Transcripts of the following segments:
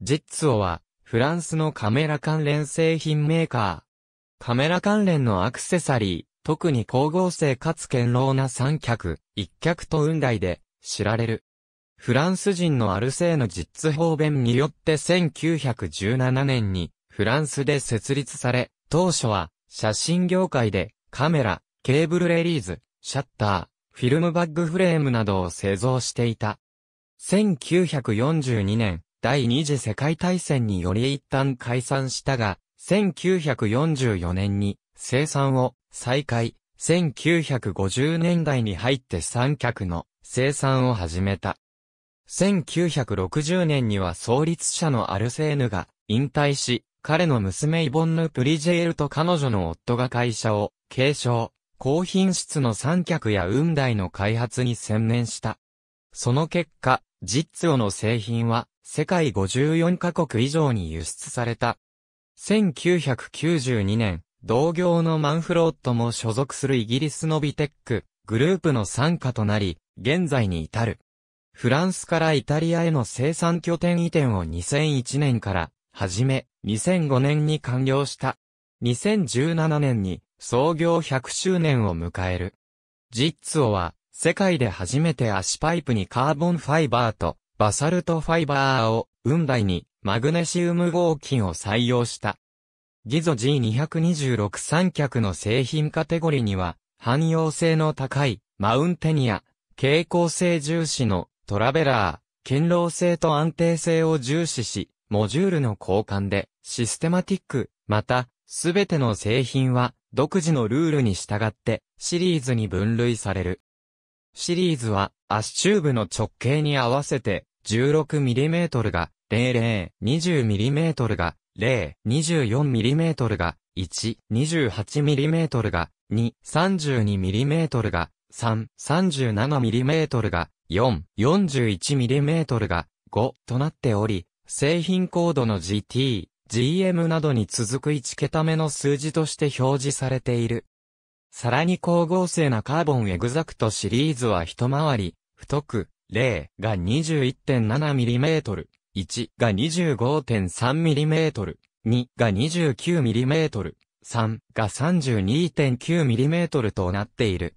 ジッツオは、フランスのカメラ関連製品メーカー。カメラ関連のアクセサリー、特に光合成かつ堅牢な三脚、一脚と雲台で知られる。フランス人のアルセーのツ方弁によって1917年にフランスで設立され、当初は写真業界でカメラ、ケーブルレリーズ、シャッター、フィルムバッグフレームなどを製造していた。1942年、第二次世界大戦により一旦解散したが、1944年に生産を再開、1950年代に入って三脚の生産を始めた。1960年には創立者のアルセーヌが引退し、彼の娘イボンヌ・プリジェールと彼女の夫が会社を継承、高品質の三脚や雲台の開発に専念した。その結果、ジッツオの製品は世界54カ国以上に輸出された。1992年、同業のマンフロットも所属するイギリスのビテック、グループの参加となり、現在に至る。フランスからイタリアへの生産拠点移転を2001年から始め、2005年に完了した。2017年に創業100周年を迎える。ジッツオは世界で初めて足パイプにカーボンファイバーとバサルトファイバーを、雲台に、マグネシウム合金を採用した。ギゾ G226 三脚の製品カテゴリには、汎用性の高い、マウンテニア、蛍光性重視の、トラベラー、堅牢性と安定性を重視し、モジュールの交換で、システマティック、また、すべての製品は、独自のルールに従って、シリーズに分類される。シリーズは、アッシューブの直径に合わせて、16mm が00、20mm が0、24mm が1、28mm が2、32mm が3、37mm が4、41mm が5となっており、製品コードの GT、GM などに続く1桁目の数字として表示されている。さらに光合成なカーボンエグザクトシリーズは一回り、太く、0が 21.7mm、1が 25.3mm、2が 29mm、3が 32.9mm となっている。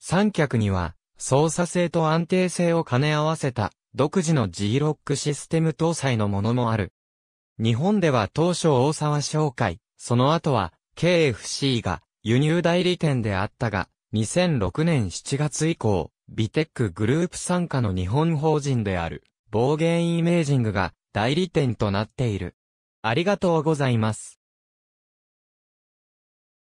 三脚には、操作性と安定性を兼ね合わせた、独自の G-Lock システム搭載のものもある。日本では当初大沢商会、その後は KFC が輸入代理店であったが、2006年7月以降、ビテックグループ傘下の日本法人である、暴言イメージングが代理店となっている。ありがとうございます。